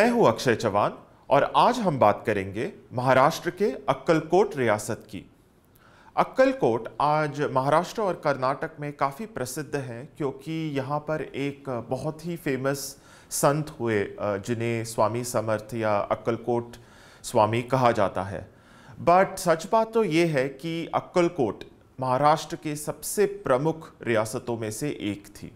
मैं हूं अक्षय चौहान और आज हम बात करेंगे महाराष्ट्र के अक्कलकोट रियासत की अक्कलकोट आज महाराष्ट्र और कर्नाटक में काफ़ी प्रसिद्ध है क्योंकि यहाँ पर एक बहुत ही फेमस संत हुए जिन्हें स्वामी समर्थ या अक्कलकोट स्वामी कहा जाता है बट सच बात तो ये है कि अक्कलकोट महाराष्ट्र के सबसे प्रमुख रियासतों में से एक थी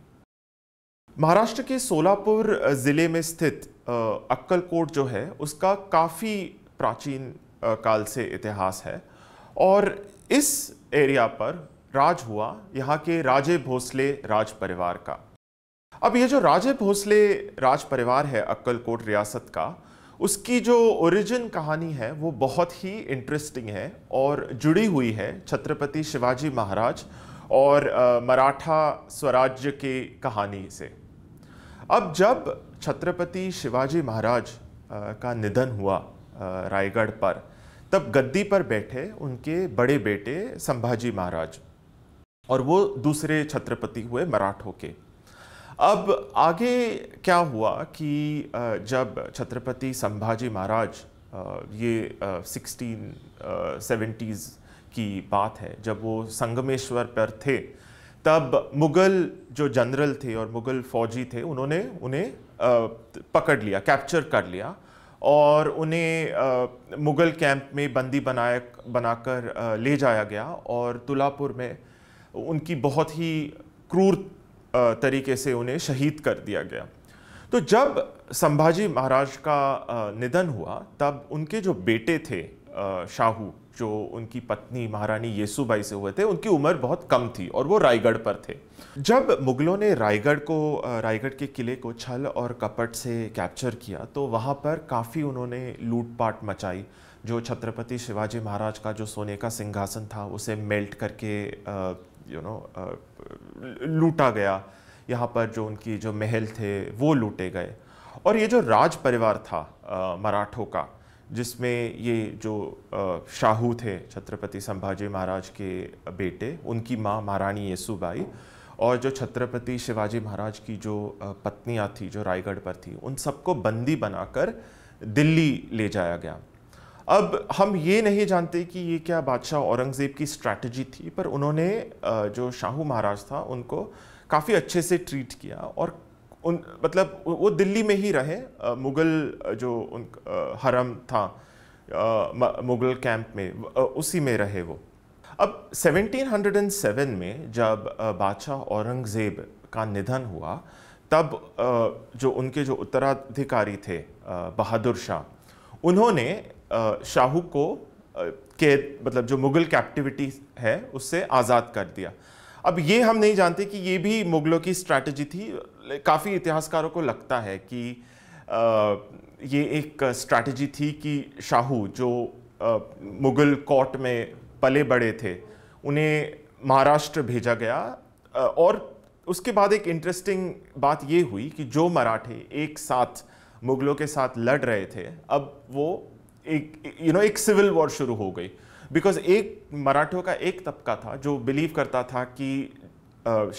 महाराष्ट्र के सोलापुर ज़िले में स्थित अक्कलकोट जो है उसका काफ़ी प्राचीन काल से इतिहास है और इस एरिया पर राज हुआ यहाँ के राजे भोसले राज परिवार का अब ये जो राजे भोसले राज परिवार है अक्कलकोट रियासत का उसकी जो ओरिजिन कहानी है वो बहुत ही इंटरेस्टिंग है और जुड़ी हुई है छत्रपति शिवाजी महाराज और मराठा स्वराज्य की कहानी से अब जब छत्रपति शिवाजी महाराज का निधन हुआ रायगढ़ पर तब गद्दी पर बैठे उनके बड़े बेटे संभाजी महाराज और वो दूसरे छत्रपति हुए मराठों के अब आगे क्या हुआ कि जब छत्रपति संभाजी महाराज ये सिक्सटीन सेवेंटीज़ की बात है जब वो संगमेश्वर पर थे तब मुग़ल जो जनरल थे और मुग़ल फ़ौजी थे उन्होंने उन्हें पकड़ लिया कैप्चर कर लिया और उन्हें मुग़ल कैंप में बंदी बनाए बनाकर ले जाया गया और तुलापुर में उनकी बहुत ही क्रूर तरीके से उन्हें शहीद कर दिया गया तो जब संभाजी महाराज का निधन हुआ तब उनके जो बेटे थे शाहू जो उनकी पत्नी महारानी येसुबाई से हुए थे उनकी उम्र बहुत कम थी और वो रायगढ़ पर थे जब मुगलों ने रायगढ़ को रायगढ़ के किले को छल और कपट से कैप्चर किया तो वहाँ पर काफ़ी उन्होंने लूटपाट मचाई जो छत्रपति शिवाजी महाराज का जो सोने का सिंहासन था उसे मेल्ट करके यू नो लूटा गया यहाँ पर जो उनकी जो महल थे वो लूटे गए और ये जो राज परिवार था मराठों का जिसमें ये जो शाहू थे छत्रपति संभाजी महाराज के बेटे उनकी माँ महारानी येसुबाई और जो छत्रपति शिवाजी महाराज की जो पत्नियाँ थी जो रायगढ़ पर थी उन सबको बंदी बनाकर दिल्ली ले जाया गया अब हम ये नहीं जानते कि ये क्या बादशाह औरंगज़ेब की स्ट्रैटेजी थी पर उन्होंने जो शाहू महाराज था उनको काफ़ी अच्छे से ट्रीट किया और उन मतलब वो दिल्ली में ही रहे मुग़ल जो उन हरम था मुग़ल कैंप में उसी में रहे वो अब 1707 में जब बादशाह औरंगज़ेब का निधन हुआ तब जो उनके जो उत्तराधिकारी थे बहादुर शाह उन्होंने शाहू को के मतलब जो मुग़ल कैप्टिविटी है उससे आज़ाद कर दिया अब ये हम नहीं जानते कि ये भी मुगलों की स्ट्रैटेजी थी काफ़ी इतिहासकारों को लगता है कि आ, ये एक स्ट्रैटेजी थी कि शाहू जो आ, मुगल कोर्ट में पले बड़े थे उन्हें महाराष्ट्र भेजा गया आ, और उसके बाद एक इंटरेस्टिंग बात ये हुई कि जो मराठे एक साथ मुगलों के साथ लड़ रहे थे अब वो एक यू नो एक सिविल वॉर शुरू हो गई बिकॉज एक मराठों का एक तबका था जो बिलीव करता था कि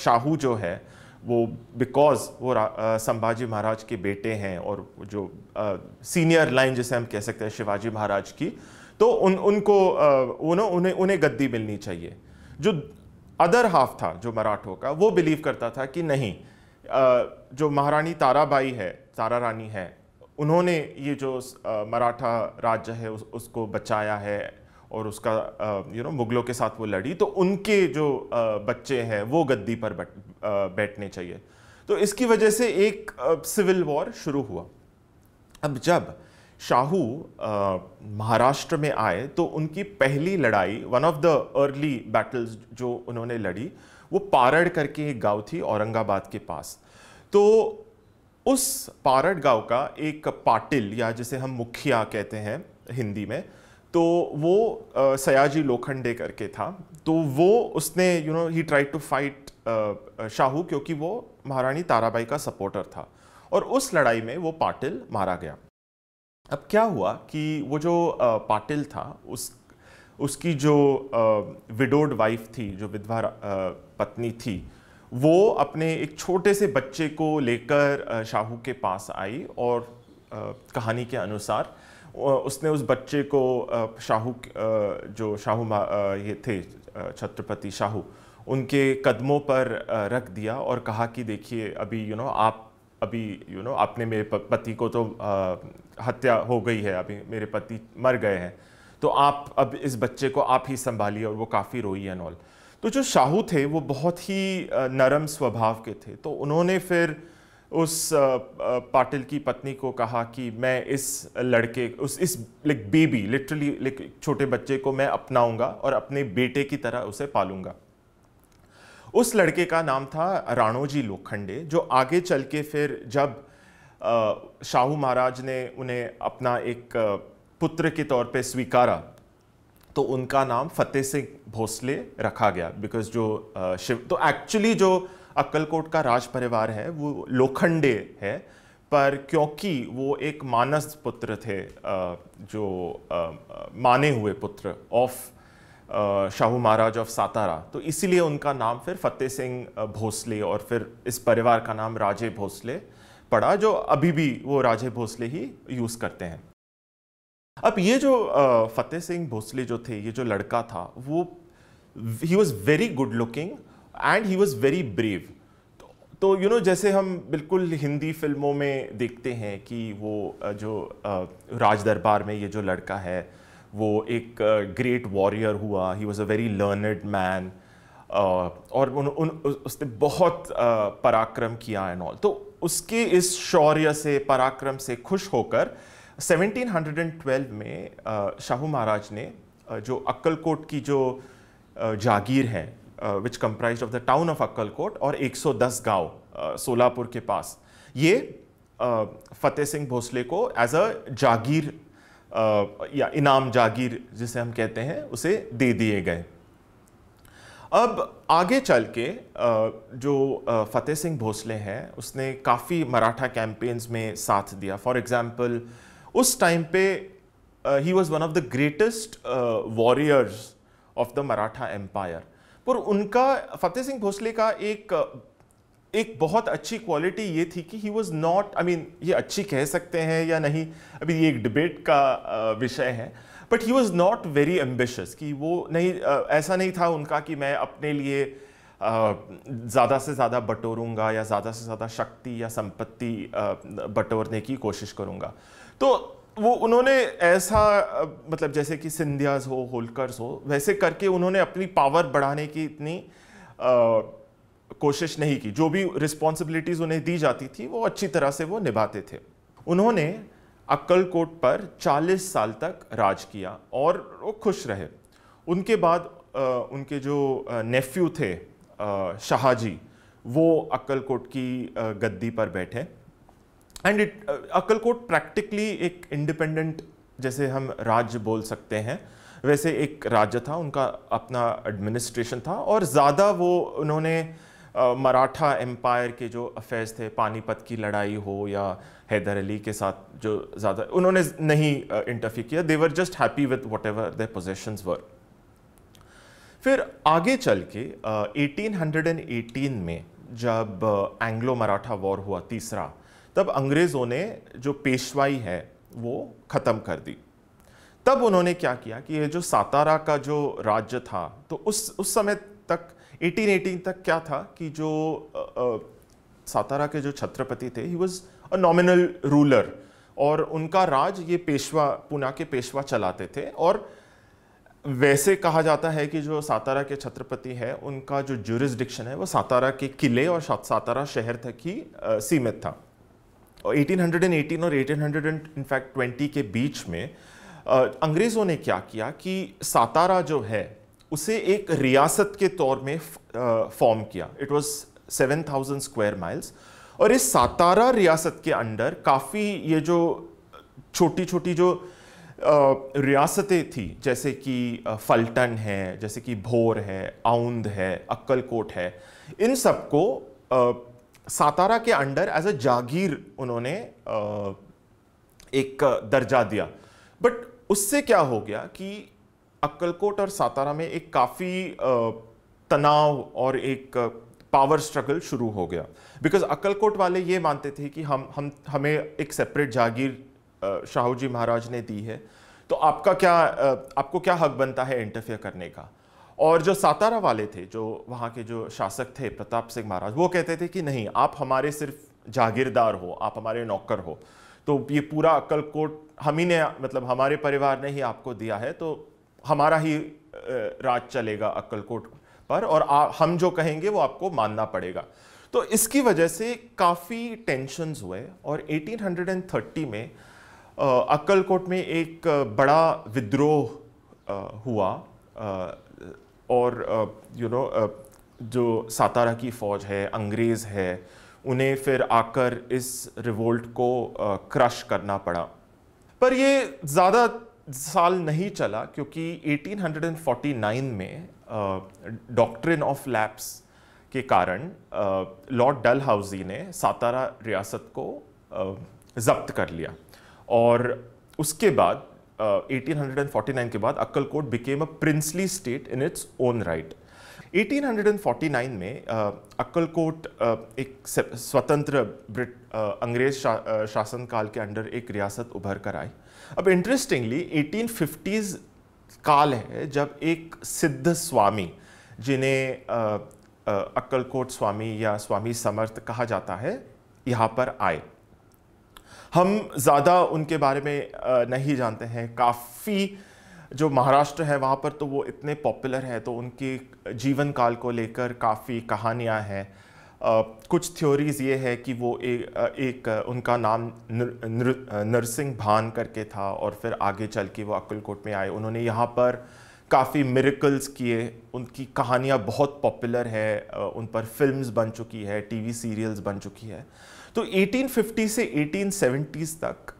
शाहू जो है वो बिकॉज वो संभाजी महाराज के बेटे हैं और जो सीनियर लाइन जिसे हम कह सकते हैं शिवाजी महाराज की तो उन उनको उन्हों उन्हें उन्हें गद्दी मिलनी चाहिए जो अदर हाफ था जो मराठों का वो बिलीव करता था कि नहीं जो महारानी ताराबाई है तारा रानी है उन्होंने ये जो मराठा राज्य है उस, उसको बचाया है और उसका यू नो मुगलों के साथ वो लड़ी तो उनके जो बच्चे हैं वो गद्दी पर बैठने चाहिए तो इसकी वजह से एक सिविल वॉर शुरू हुआ अब जब शाहू महाराष्ट्र में आए तो उनकी पहली लड़ाई one of the early battles जो उन्होंने लड़ी वो पारड़ करके एक गांव थी औरंगाबाद के पास तो उस पारड़ गांव का एक पाटिल या जिसे हम मुखिया कहते हैं हिंदी में तो वो सयाजी लोखंडे करके था तो वो उसने you know he tried to fight Shahu क्योंकि वो महारानी ताराबाई का सपोर्टर था और उस लड़ाई में वो पाटिल मारा गया अब क्या हुआ कि वो जो पाटिल था उस उसकी जो विडोड वाइफ थी जो विधवा पत्नी थी वो अपने एक छोटे से बच्चे को लेकर शाहू के पास आई और कहानी के अनुसार उसने उस बच्चे को शाहू जो शाहू ये थे छत्रपति शाहू उनके कदमों पर रख दिया और कहा कि देखिए अभी यू नो आप अभी यू नो आपने मेरे पति को तो हत्या हो गई है अभी मेरे पति मर गए हैं तो आप अब इस बच्चे को आप ही संभालिए और वो काफ़ी रोई एंड ऑल तो जो शाहू थे वो बहुत ही नरम स्वभाव के थे तो उन्होंने फिर उस पाटिल की पत्नी को कहा कि मैं इस लड़के उस इस लाइक बेबी लिटरली लाइक छोटे बच्चे को मैं अपनाऊंगा और अपने बेटे की तरह उसे पालूंगा उस लड़के का नाम था राणोजी लोखंडे जो आगे चल के फिर जब शाहू महाराज ने उन्हें अपना एक पुत्र के तौर पे स्वीकारा तो उनका नाम फतेह सिंह भोसले रखा गया बिकॉज जो शिव तो एक्चुअली जो अक्कलकोट का राज परिवार है वो लोखंडे है पर क्योंकि वो एक मानस पुत्र थे जो माने हुए पुत्र ऑफ शाहू महाराज ऑफ सातारा तो इसीलिए उनका नाम फिर फतेह सिंह भोसले और फिर इस परिवार का नाम राजे भोसले पड़ा जो अभी भी वो राजे भोसले ही यूज़ करते हैं अब ये जो फतेह सिंह भोसले जो थे ये जो लड़का था वो he was very good looking and he was very brave तो यू you नो know, जैसे हम बिल्कुल हिंदी फिल्मों में देखते हैं कि वो जो राज दरबार में ये जो लड़का है वो एक ग्रेट वॉरियर हुआ he was a very learned man और उन, उन उसने बहुत पराक्रम किया एंड ऑल तो उसके इस शौर्य से पराक्रम से खुश होकर 1712 में शाहू महाराज ने जो अक्कलकोट की जो जागीर है which comprise of the town of Akkalkot और 110 गांव uh, सोलापुर के पास ये uh, फतेह सिंह भोसले को एज अ जागीर uh, या इनाम जागीर जिसे हम कहते हैं उसे दे दिए गए अब आगे चल के जो फतेह सिंह भोसले हैं उसने काफ़ी मराठा कैंपेन्स में साथ दिया फॉर एग्ज़ाम्पल उस टाइम पे he was one of the greatest warriors of the Maratha empire पर उनका फतेह सिंह भोसले का एक एक बहुत अच्छी क्वालिटी ये थी कि he was not I mean ये अच्छी कह सकते हैं या नहीं अभी ये एक डिबेट का विषय है but he was not very ambitious कि वो नहीं ऐसा नहीं था उनका कि मैं अपने लिए ज़्यादा से ज़्यादा बटोरूंगा या ज़्यादा से ज़्यादा शक्ति या संपत्ति बटोरने की कोशिश करूँगा तो वो उन्होंने ऐसा मतलब जैसे कि सिंधियाज हो होलकर्स हो वैसे करके उन्होंने अपनी पावर बढ़ाने की इतनी आ, कोशिश नहीं की जो भी रिस्पॉन्सिबिलिटीज़ उन्हें दी जाती थी वो अच्छी तरह से वो निभाते थे उन्होंने अक्कलकोट पर 40 साल तक राज किया और वो खुश रहे उनके बाद आ, उनके जो नेफ्यू थे शाहजी वो अक्कलकोट की गद्दी पर बैठे एंड इट अक्कलकोट प्रैक्टिकली एक इंडिपेंडेंट जैसे हम राज्य बोल सकते हैं वैसे एक राज्य था उनका अपना एडमिनिस्ट्रेशन था और ज़्यादा वो उन्होंने मराठा एम्पायर के जो अफेयर्स थे पानीपत की लड़ाई हो या हैदर अली के साथ जो ज़्यादा उन्होंने नहीं इंटरफी किया they were just happy with whatever the position were फिर आगे चल के एटीन uh, में जब एंग्लो मराठा वॉर हुआ तीसरा तब अंग्रेज़ों ने जो पेशवाई है वो ख़त्म कर दी तब उन्होंने क्या किया कि ये जो सातारा का जो राज्य था तो उस उस समय तक 1818 तक क्या था कि जो आ, आ, सातारा के जो छत्रपति थे he was a nominal ruler और उनका राज ये पेशवा पुना के पेशवा चलाते थे और वैसे कहा जाता है कि जो सातारा के छत्रपति है उनका जो जुरिस्डिक्शन है वो सातारा के किले और सातारा शहर तक ही सीमित था 1818 और एंड इनफैक्ट 20 के बीच में अंग्रेज़ों ने क्या किया कि सातारा जो है उसे एक रियासत के तौर में फॉर्म किया इट वाज 7000 स्क्वायर माइल्स और इस सातारा रियासत के अंडर काफ़ी ये जो छोटी छोटी जो रियासतें थी जैसे कि फल्टन है जैसे कि भोर है आउंद है अक्कलकोट है इन सबको सातारा के अंडर एज अ जागीर उन्होंने एक दर्जा दिया बट उससे क्या हो गया कि अक्कलकोट और सातारा में एक काफ़ी तनाव और एक पावर स्ट्रगल शुरू हो गया बिकॉज अक्कलकोट वाले ये मानते थे कि हम हम हमें एक सेपरेट जागीर शाहू जी महाराज ने दी है तो आपका क्या आपको क्या हक बनता है इंटरफेयर करने का और जो सातारा वाले थे जो वहाँ के जो शासक थे प्रताप सिंह महाराज वो कहते थे कि नहीं आप हमारे सिर्फ जागीरदार हो आप हमारे नौकर हो तो ये पूरा अक्कलकोट हम ही ने मतलब हमारे परिवार ने ही आपको दिया है तो हमारा ही राज चलेगा अक्कलकोट पर और आ, हम जो कहेंगे वो आपको मानना पड़ेगा तो इसकी वजह से काफ़ी टेंशन्स हुए और 1830 में अक्कलकोट में एक बड़ा विद्रोह हुआ और यू नो जो सातारा की फ़ौज है अंग्रेज़ है उन्हें फिर आकर इस रिवोल्ट को क्रश करना पड़ा पर ये ज़्यादा साल नहीं चला क्योंकि 1849 में डॉक्ट्रिन ऑफ लैप्स के कारण लॉर्ड डल हाउजी ने सातारा रियासत को ज़ब्त कर लिया और उसके बाद 1849 uh, के बाद Akkalkot became a princely state in its own right 1849 में uh, अक्कलकोट uh, एक स्वतंत्र ब्रिट अंग्रेज शा, शासनकाल के अंडर एक रियासत उभर कर आई अब इंटरेस्टिंगली 1850s काल है जब एक सिद्ध स्वामी जिन्हें अक्कलकोट स्वामी या स्वामी समर्थ कहा जाता है यहाँ पर आए हम ज़्यादा उनके बारे में नहीं जानते हैं काफ़ी जो महाराष्ट्र है वहाँ पर तो वो इतने पॉपुलर हैं तो उनके जीवन काल को लेकर काफ़ी कहानियाँ हैं कुछ थ्योरीज़ ये है कि वो एक एक उनका नाम नरसिंह भान करके था और फिर आगे चल के वो अक्लकोट में आए उन्होंने यहाँ पर काफ़ी मिरेकल्स किए उनकी कहानियाँ बहुत पॉपुलर है उन पर फिल्म्स बन चुकी है टीवी सीरियल्स बन चुकी है तो 1850 से 1870s तक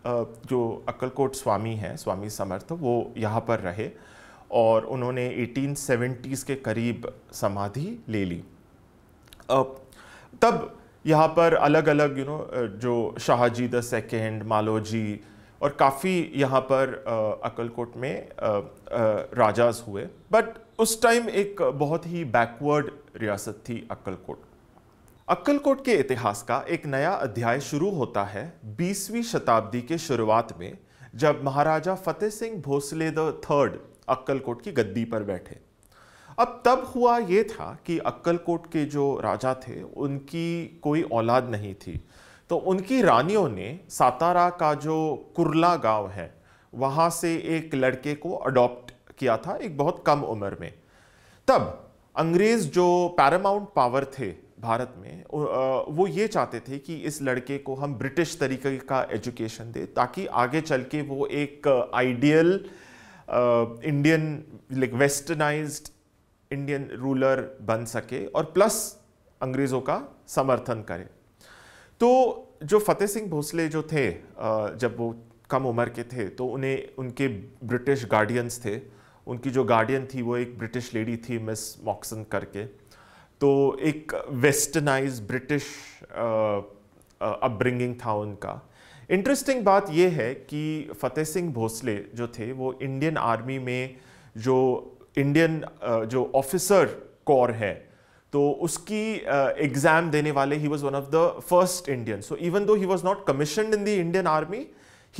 जो अक्कलकोट स्वामी हैं स्वामी समर्थ वो यहाँ पर रहे और उन्होंने 1870s के करीब समाधि ले ली तब यहाँ पर अलग अलग यू नो जो शाहजी द सेकेंड मालोजी और काफ़ी यहाँ पर अक्कलकोट में राजाज हुए बट उस टाइम एक बहुत ही बैकवर्ड रियासत थी अक्कलकोट अक्कलकोट के इतिहास का एक नया अध्याय शुरू होता है 20वीं शताब्दी के शुरुआत में जब महाराजा फतेह सिंह भोसले द थर्ड अक्कलकोट की गद्दी पर बैठे अब तब हुआ ये था कि अक्कलकोट के जो राजा थे उनकी कोई औलाद नहीं थी तो उनकी रानियों ने सातारा का जो कुरला गांव है वहाँ से एक लड़के को अडॉप्ट किया था एक बहुत कम उम्र में तब अंग्रेज़ जो पैरामाउंट पावर थे भारत में वो ये चाहते थे कि इस लड़के को हम ब्रिटिश तरीके का एजुकेशन दें ताकि आगे चल के वो एक ideal Indian like westernised Indian ruler बन सके और प्लस अंग्रेज़ों का समर्थन करे तो जो फतेह सिंह भोसले जो थे जब वो कम उम्र के थे तो उन्हें उनके ब्रिटिश गार्डियंस थे उनकी जो गार्डियन थी वो एक ब्रिटिश लेडी थी मिस मॉक्सन करके तो एक वेस्टर्नाइज ब्रिटिश अपब्रिंगिंग था उनका इंटरेस्टिंग बात यह है कि फतेह सिंह भोसले जो थे वो इंडियन आर्मी में जो इंडियन uh, जो ऑफिसर कौर है तो उसकी एग्ज़ाम uh, देने वाले he was one of the first Indian so even though he was not commission in the Indian army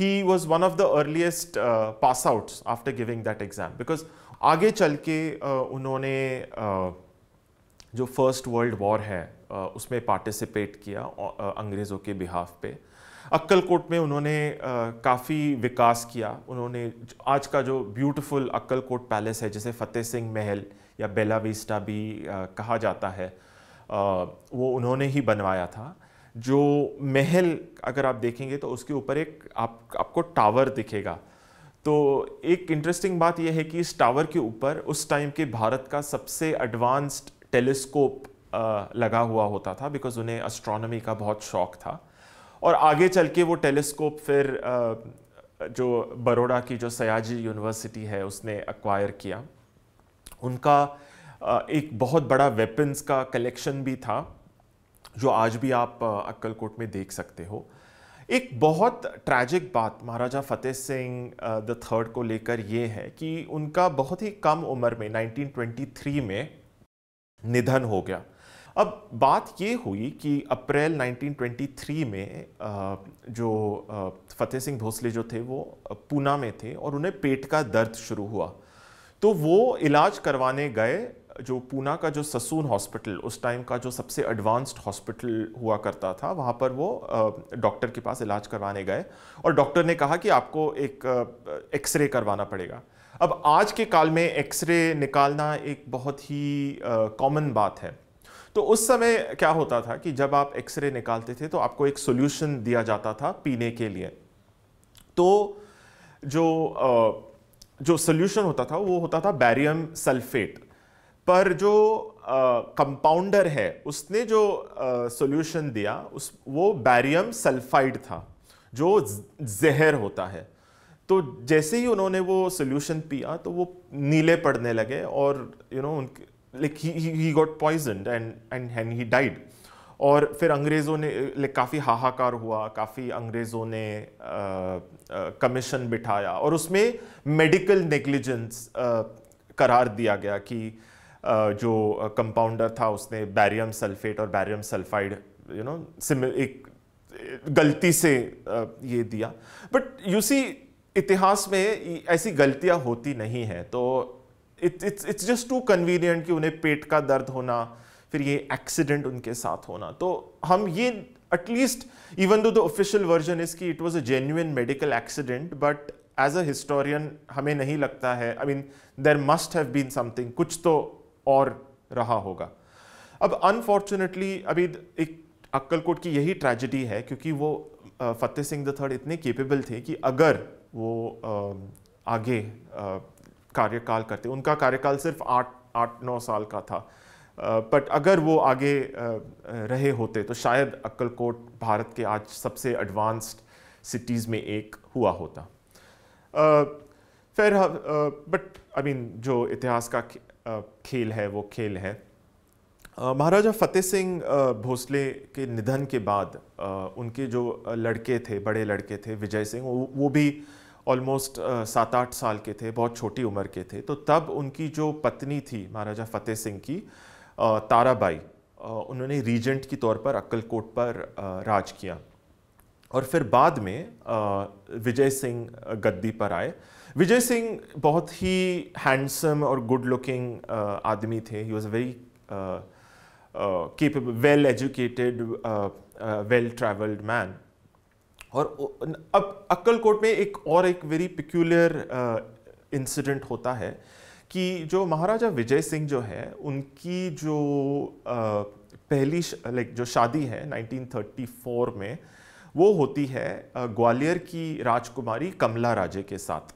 he was one of the earliest pass outs after giving that exam because आगे चल के uh, उन्होंने uh, जो first world war है उसमें participate किया अंग्रेज़ों के बिहाफ पे अक्कलकोट में उन्होंने काफ़ी विकास किया उन्होंने आज का जो ब्यूटीफुल अक्कलकोट पैलेस है जिसे फतेह सिंह महल या बेला विस्टा भी कहा जाता है वो उन्होंने ही बनवाया था जो महल अगर आप देखेंगे तो उसके ऊपर एक आप आपको टावर दिखेगा तो एक इंटरेस्टिंग बात यह है कि इस टावर के ऊपर उस टाइम के भारत का सबसे एडवांस्ड टेलीस्कोप लगा हुआ होता था बिकॉज उन्हें एस्ट्रोनॉमी का बहुत शौक था और आगे चल के वो टेलीस्कोप फिर जो बड़ोड़ा की जो सयाजी यूनिवर्सिटी है उसने एक्वायर किया उनका एक बहुत बड़ा वेपन्स का कलेक्शन भी था जो आज भी आप अक्कलकोट में देख सकते हो एक बहुत ट्रैजिक बात महाराजा फतेह सिंह द थर्ड को लेकर ये है कि उनका बहुत ही कम उम्र में 1923 में निधन हो गया अब बात ये हुई कि अप्रैल 1923 में जो फतेह सिंह भोसले जो थे वो पूना में थे और उन्हें पेट का दर्द शुरू हुआ तो वो इलाज करवाने गए जो पूना का जो ससून हॉस्पिटल उस टाइम का जो सबसे एडवांस्ड हॉस्पिटल हुआ करता था वहाँ पर वो डॉक्टर के पास इलाज करवाने गए और डॉक्टर ने कहा कि आपको एक एक्सरे करवाना पड़ेगा अब आज के काल में एक्सरे निकालना एक बहुत ही कॉमन बात है तो उस समय क्या होता था कि जब आप एक्सरे निकालते थे तो आपको एक सोल्यूशन दिया जाता था पीने के लिए तो जो आ, जो सोल्यूशन होता था वो होता था बैरियम सल्फेट पर जो कंपाउंडर है उसने जो सोल्यूशन दिया उस वो बैरियम सल्फाइड था जो जहर होता है तो जैसे ही उन्होंने वो सोल्यूशन पिया तो वो नीले पड़ने लगे और यू नो उनके like he got poison and and and he died और फिर अंग्रेज़ों ने लाइक काफ़ी हाहाकार हुआ काफ़ी अंग्रेज़ों ने कमीशन बिठाया और उसमें मेडिकल नेग्लिजेंस करार दिया गया कि आ, जो कंपाउंडर था उसने बैरियम सल्फेट और बैरियम सल्फाइड यू नो सिम एक गलती से आ, ये दिया बट यू सी इतिहास में ऐसी गलतियां होती नहीं हैं तो it's it's just too convenient कि उन्हें पेट का दर्द होना फिर ये एक्सीडेंट उनके साथ होना तो हम ये at least even though the official version is कि it was a genuine medical accident but as a historian हमें नहीं लगता है I mean there must have been something कुछ तो और रहा होगा अब अनफॉर्चुनेटली अभी एक अक्कलकोट की यही ट्रेजिडी है क्योंकि वो फतेह सिंह द थर्ड इतने केपेबल थे कि अगर वो आगे कार्यकाल करते उनका कार्यकाल सिर्फ आठ आठ नौ साल का था बट अगर वो आगे रहे होते तो शायद अक्कलकोट भारत के आज सबसे एडवांस्ड सिटीज़ में एक हुआ होता फिर बट आई मीन जो इतिहास का खेल है वो खेल है महाराजा फतेह सिंह भोसले के निधन के बाद उनके जो लड़के थे बड़े लड़के थे विजय सिंह वो भी ऑलमोस्ट सात आठ साल के थे बहुत छोटी उम्र के थे तो तब उनकी जो पत्नी थी महाराजा फतेह सिंह की ताराबाई उन्होंने रीजेंट के तौर पर अक्कलकोट पर राज किया और फिर बाद में विजय सिंह गद्दी पर आए विजय सिंह बहुत ही हैंडसम और गुड लुकिंग आदमी थे he was very capable well educated well travelled man और अब अक्कलकोट में एक और एक वेरी पिक्यूलियर इंसिडेंट होता है कि जो महाराजा विजय सिंह जो है उनकी जो uh, पहली लाइक जो शादी है 1934 में वो होती है uh, ग्वालियर की राजकुमारी कमला राजे के साथ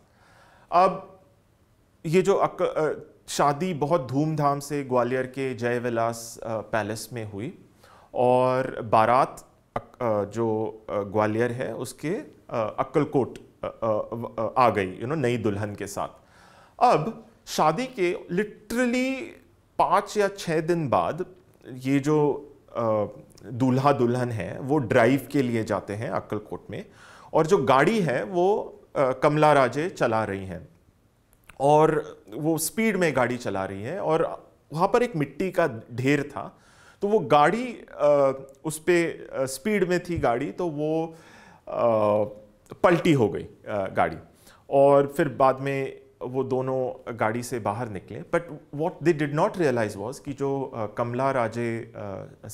अब ये जो अक, uh, शादी बहुत धूमधाम से ग्वालियर के जय विलास पैलेस में हुई और बारात जो ग्वालियर है उसके अक्कलकोट आ गई यू नो नई दुल्हन के साथ अब शादी के लिटरली पाँच या छः दिन बाद ये जो दूल्हा दुल्हन है वो ड्राइव के लिए जाते हैं अक्कलकोट में और जो गाड़ी है वो कमला राजे चला रही हैं और वो स्पीड में गाड़ी चला रही है और वहाँ पर एक मिट्टी का ढेर था तो वो गाड़ी उस पर स्पीड में थी गाड़ी तो वो पलटी हो गई गाड़ी और फिर बाद में वो दोनों गाड़ी से बाहर निकले but what they did not realise was कि जो कमला राजे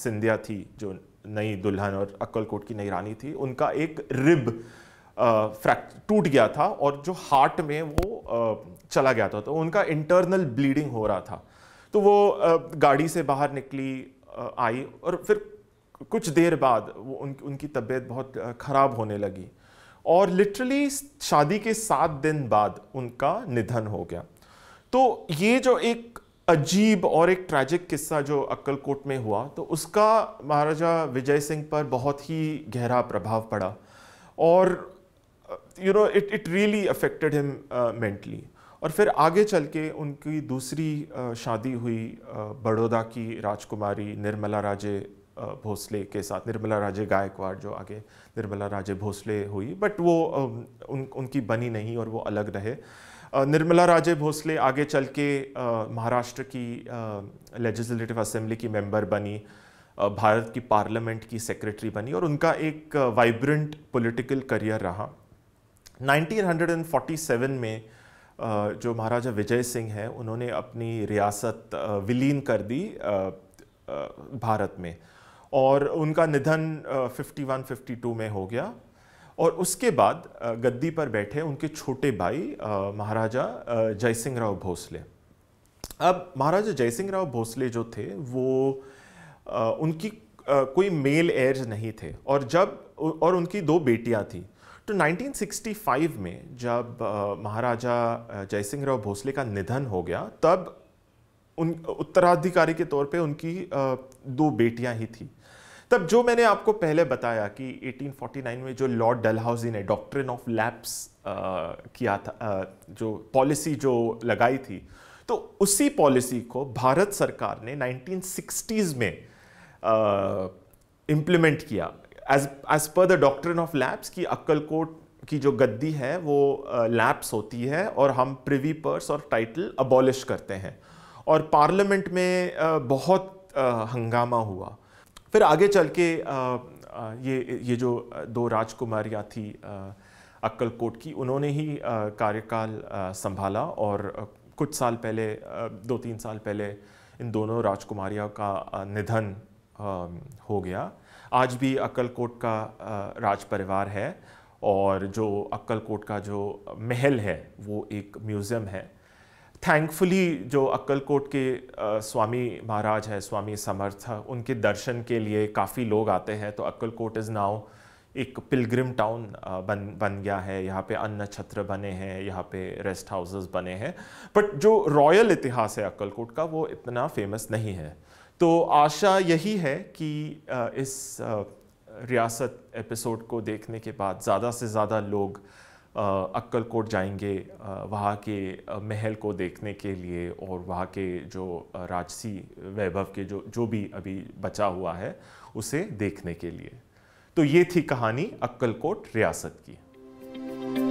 सिंधिया थी जो नई दुल्हन और अक्कलकोट की नई रानी थी उनका एक रिब फ्रैक्ट टूट गया था और जो हार्ट में वो चला गया था तो उनका इंटरनल ब्लीडिंग हो रहा था तो वो गाड़ी से बाहर निकली आई और फिर कुछ देर बाद वो उन, उनकी तबीयत बहुत ख़राब होने लगी और लिटरली शादी के सात दिन बाद उनका निधन हो गया तो ये जो एक अजीब और एक ट्रैजिक किस्सा जो अक्कलकोट में हुआ तो उसका महाराजा विजय सिंह पर बहुत ही गहरा प्रभाव पड़ा और you know it it really affected him mentally और फिर आगे चल के उनकी दूसरी शादी हुई बड़ौदा की राजकुमारी निर्मला राजे भोसले के साथ निर्मला राजे गायकवाड़ जो आगे निर्मला राजे भोसले हुई बट वो उन उनकी बनी नहीं और वो अलग रहे निर्मला राजे भोसले आगे चल के महाराष्ट्र की लेजिस्लेटिव असेंबली की मेंबर बनी भारत की पार्लियामेंट की सेक्रेटरी बनी और उनका एक वाइब्रेंट पॉलिटिकल करियर रहा 1947 में जो महाराजा विजय सिंह हैं उन्होंने अपनी रियासत विलीन कर दी भारत में और उनका निधन 51-52 में हो गया और उसके बाद गद्दी पर बैठे उनके छोटे भाई महाराजा जयसिंह राव भोसले अब महाराजा जयसिंह राव भोसले जो थे वो उनकी कोई मेल एयर्स नहीं थे और जब और उनकी दो बेटियां थीं तो 1965 में जब महाराजा जयसिंह राव भोसले का निधन हो गया तब उन उत्तराधिकारी के तौर पे उनकी दो बेटियां ही थी तब जो मैंने आपको पहले बताया कि 1849 में जो लॉर्ड डलहाउजी ने डॉक्ट्रिन ऑफ लैप्स किया था जो पॉलिसी जो लगाई थी तो उसी पॉलिसी को भारत सरकार ने 1960s में इम्प्लीमेंट किया as as per the doctrine of lapse की अक्कलकोट की जो गद्दी है वो लैप्स होती है और हम प्रिवी पर्स और टाइटल अबॉलिश करते हैं और पार्लियामेंट में बहुत हंगामा हुआ फिर आगे चल के ये ये जो दो राजकुमारियाँ थी अक्कलकोट की उन्होंने ही कार्यकाल संभाला और कुछ साल पहले दो तीन साल पहले इन दोनों राजकुमारियों का निधन हो गया आज भी अक्कलकोट का राज परिवार है और जो अक्कलकोट का जो महल है वो एक म्यूज़ियम है थैंकफुली जो अक्कलकोट के स्वामी महाराज है स्वामी समर्थ उनके दर्शन के लिए काफ़ी लोग आते हैं तो अक्कलकोट इज़ नाउ एक पिलग्रिम टाउन बन बन गया है यहाँ पे अन्न छत्र बने हैं यहाँ पे रेस्ट हाउसेस बने हैं बट जो रॉयल इतिहास है अक्कलकोट का वो इतना फेमस नहीं है तो आशा यही है कि इस रियासत एपिसोड को देखने के बाद ज़्यादा से ज़्यादा लोग अक्कलकोट जाएंगे वहाँ के महल को देखने के लिए और वहाँ के जो राजसी वैभव के जो जो भी अभी बचा हुआ है उसे देखने के लिए तो ये थी कहानी अक्कलकोट रियासत की